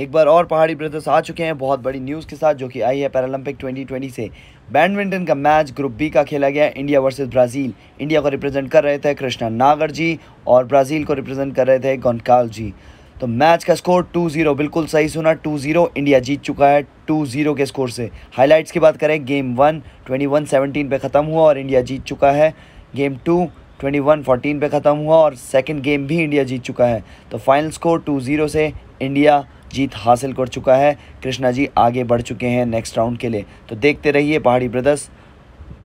एक बार और पहाड़ी ब्रदर्स आ चुके हैं बहुत बड़ी न्यूज़ के साथ जो कि आई है पैरालंपिक 2020 से बैडमिंटन का मैच ग्रुप बी का खेला गया इंडिया वर्सेस ब्राज़ील इंडिया को रिप्रेजेंट कर रहे थे कृष्णा नागर जी और ब्राज़ील को रिप्रेजेंट कर रहे थे गोनकाल जी तो मैच का स्कोर टू जीरो बिल्कुल सही सुना टू जीरो इंडिया जीत चुका है टू जीरो के स्कोर से हाईलाइट्स की बात करें game one twenty one seventeen पर ख़त्म हुआ और इंडिया जीत चुका है game two twenty one fourteen पर ख़त्म हुआ और सेकंड गेम भी इंडिया जीत चुका है तो फाइनल स्कोर टू ज़ीरो से इंडिया जीत हासिल कर चुका है कृष्णा जी आगे बढ़ चुके हैं नेक्स्ट राउंड के लिए तो देखते रहिए पहाड़ी ब्रदर्स